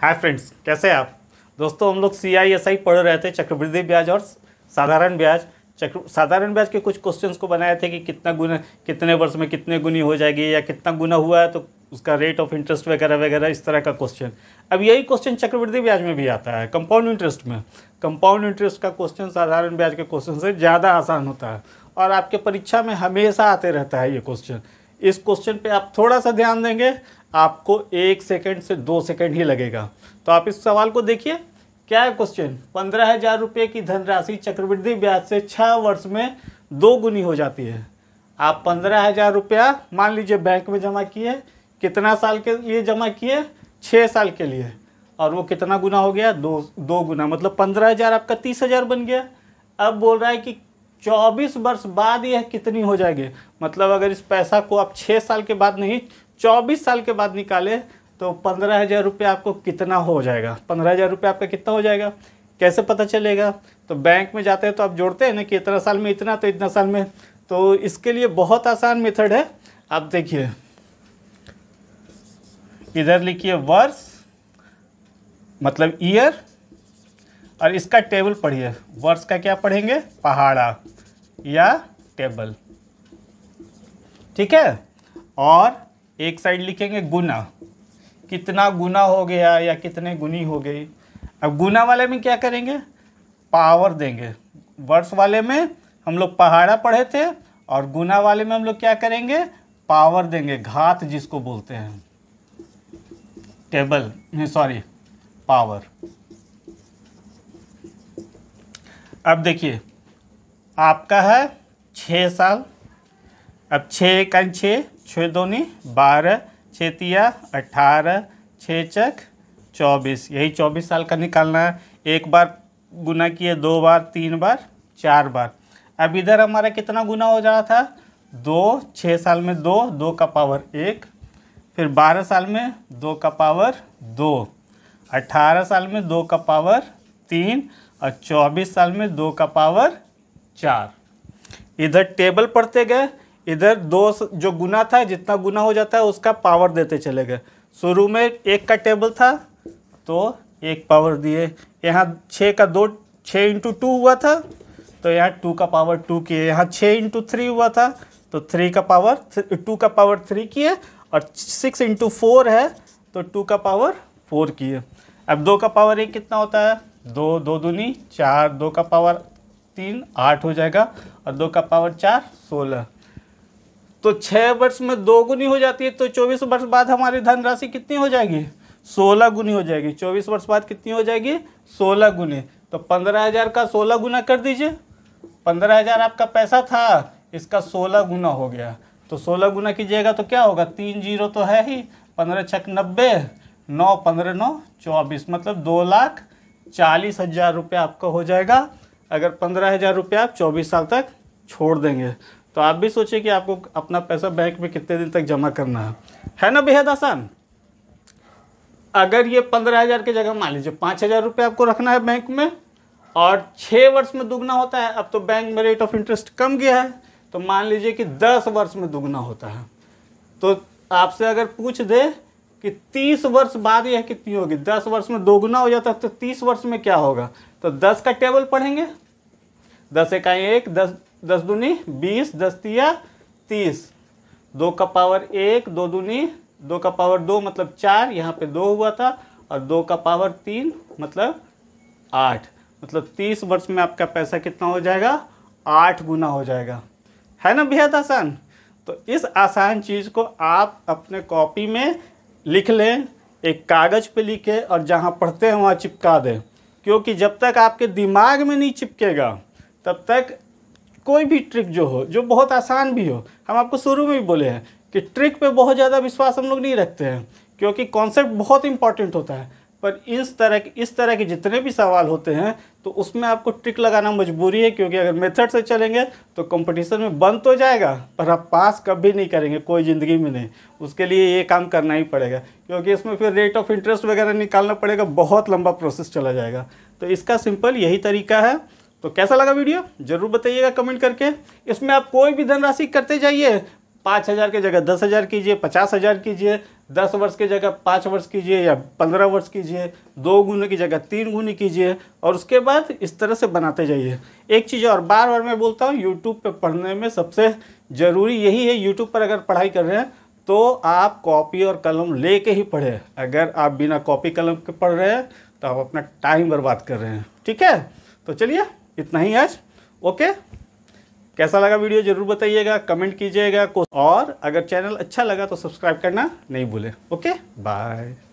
hi friends कैसे हैं आप दोस्तों हम लोग सी आई एस आई पढ़ रहे थे चक्रवृद्धि ब्याज और साधारण ब्याज चक्र साधारण ब्याज के कुछ क्वेश्चंस को बनाए थे कि कितना गुना कितने वर्ष में कितने गुनी हो जाएगी या कितना गुना हुआ है तो उसका रेट ऑफ इंटरेस्ट वगैरह वगैरह इस तरह का क्वेश्चन अब यही क्वेश्चन चक्रवृद्धि ब्याज में भी आता है कंपाउंड इंटरेस्ट में कंपाउंड इंटरेस्ट का क्वेश्चन साधारण ब्याज के क्वेश्चन से ज़्यादा आसान होता है और आपके परीक्षा में हमेशा आते रहता है ये क्वेश्चन इस क्वेश्चन पे आप थोड़ा सा ध्यान देंगे आपको एक सेकेंड से दो सेकेंड ही लगेगा तो आप इस सवाल को देखिए क्या है क्वेश्चन पंद्रह हजार रुपये की धनराशि चक्रवृद्धि ब्याज से छः वर्ष में दो गुनी हो जाती है आप पंद्रह हजार रुपया मान लीजिए बैंक में जमा किए कितना साल के लिए जमा किए छः साल के लिए और वो कितना गुना हो गया दो दो गुना मतलब पंद्रह हज़ार आपका तीस हज़ार बन गया अब बोल रहा है कि 24 वर्ष बाद यह कितनी हो जाएगी मतलब अगर इस पैसा को आप 6 साल के बाद नहीं 24 साल के बाद निकाले तो पंद्रह हज़ार रुपये आपको कितना हो जाएगा पंद्रह हज़ार रुपये आपका कितना हो जाएगा कैसे पता चलेगा तो बैंक में जाते हैं तो आप जोड़ते हैं ना कि इतना साल में इतना तो इतना साल में तो इसके लिए बहुत आसान मेथड है आप देखिए इधर लिखिए वर्ष मतलब ईयर और इसका टेबल पढ़िए वर्ष का क्या पढ़ेंगे पहाड़ा या टेबल ठीक है और एक साइड लिखेंगे गुना कितना गुना हो गया या कितने गुनी हो गई अब गुना वाले में क्या करेंगे पावर देंगे वर्ष वाले में हम लोग पहाड़ा पढ़े थे और गुना वाले में हम लोग क्या करेंगे पावर देंगे घात जिसको बोलते हैं टेबल सॉरी पावर अब देखिए आपका है छः साल अब छः कन छः छः दोनी बारह छः तिया अठारह छः चक चौबीस यही चौबीस साल का निकालना है एक बार गुना किए दो बार तीन बार चार बार अब इधर हमारा कितना गुना हो जा रहा था दो छः साल में दो दो का पावर एक फिर बारह साल में दो का पावर दो अट्ठारह साल में दो का पावर तीन और चौबीस साल में दो का पावर चार इधर टेबल पढ़ते गए इधर दो जो गुना था जितना गुना हो जाता है उसका पावर देते चले गए शुरू में एक का टेबल था तो एक पावर दिए यहाँ छः का दो छः इंटू टू हुआ था तो यहाँ टू का पावर टू किए यहाँ छः इंटू थ्री हुआ था तो थ्री का पावर टू का पावर थ्री किए और सिक्स इंटू फोर है तो टू का पावर फोर किए अब दो का पावर एक कितना होता है दो दो दूनी चार दो का पावर तीन आठ हो जाएगा और दो का पावर चार सोलह तो छः वर्ष में दो गुनी हो जाती है तो चौबीस वर्ष बाद हमारी धनराशि कितनी हो जाएगी सोलह गुनी हो जाएगी चौबीस वर्ष बाद कितनी हो जाएगी सोलह गुनी तो पंद्रह हज़ार का सोलह गुना कर दीजिए पंद्रह हज़ार आपका पैसा था इसका सोलह गुना हो गया तो सोलह गुना कीजिएगा तो क्या होगा तीन जीरो तो है ही पंद्रह छक नब्बे नौ पंद्रह नौ चौबीस मतलब दो लाख चालीस हजार रुपया आपका हो जाएगा अगर पंद्रह हजार रुपया आप चौबीस साल तक छोड़ देंगे तो आप भी सोचिए कि आपको अपना पैसा बैंक में कितने दिन तक जमा करना है है ना बेहद आसान अगर ये पंद्रह हज़ार की जगह मान लीजिए पाँच हज़ार रुपये आपको रखना है बैंक में और छः वर्ष में दुगना होता है अब तो बैंक में रेट ऑफ इंटरेस्ट कम गया है तो मान लीजिए कि दस वर्ष में दुगना होता है तो आपसे अगर पूछ दे कि तीस वर्ष बाद यह कितनी होगी दस वर्ष में दोगुना हो जाता तो तीस वर्ष में क्या होगा तो दस का टेबल पढ़ेंगे दस इकाई एक दस दस दूनी बीस दस तिया तीस दो का पावर एक दो दूनी दो का पावर दो मतलब चार यहाँ पे दो हुआ था और दो का पावर तीन मतलब आठ मतलब तीस वर्ष में आपका पैसा कितना हो जाएगा आठ गुना हो जाएगा है ना बेहद आसान तो इस आसान चीज़ को आप अपने कॉपी में लिख लें एक कागज़ पे लिखें और जहाँ पढ़ते हैं वहाँ चिपका दें क्योंकि जब तक आपके दिमाग में नहीं चिपकेगा तब तक कोई भी ट्रिक जो हो जो बहुत आसान भी हो हम आपको शुरू में भी बोले हैं कि ट्रिक पे बहुत ज़्यादा विश्वास हम लोग नहीं रखते हैं क्योंकि कॉन्सेप्ट बहुत इंपॉर्टेंट होता है पर इस तरह के इस तरह के जितने भी सवाल होते हैं तो उसमें आपको ट्रिक लगाना मजबूरी है क्योंकि अगर मेथड से चलेंगे तो कंपटीशन में बंद तो जाएगा पर आप पास कभी नहीं करेंगे कोई ज़िंदगी में नहीं उसके लिए ये काम करना ही पड़ेगा क्योंकि इसमें फिर रेट ऑफ इंटरेस्ट वगैरह निकालना पड़ेगा बहुत लंबा प्रोसेस चला जाएगा तो इसका सिंपल यही तरीका है तो कैसा लगा वीडियो ज़रूर बताइएगा कमेंट करके इसमें आप कोई भी धनराशि करते जाइए पाँच हज़ार की जगह दस हज़ार कीजिए पचास हज़ार कीजिए दस वर्ष की जगह पाँच वर्ष कीजिए या पंद्रह वर्ष कीजिए दो गुने की जगह तीन गुने कीजिए और उसके बाद इस तरह से बनाते जाइए एक चीज़ और बार बार मैं बोलता हूँ यूट्यूब पर पढ़ने में सबसे ज़रूरी यही है यूट्यूब पर अगर पढ़ाई कर रहे हैं तो आप कॉपी और कलम ले कर ही पढ़ें अगर आप बिना कॉपी कलम के पढ़ रहे हैं तो आप अपना टाइम बर्बाद कर रहे हैं ठीक है तो चलिए इतना ही आज ओके कैसा लगा वीडियो जरूर बताइएगा कमेंट कीजिएगा और अगर चैनल अच्छा लगा तो सब्सक्राइब करना नहीं भूलें ओके बाय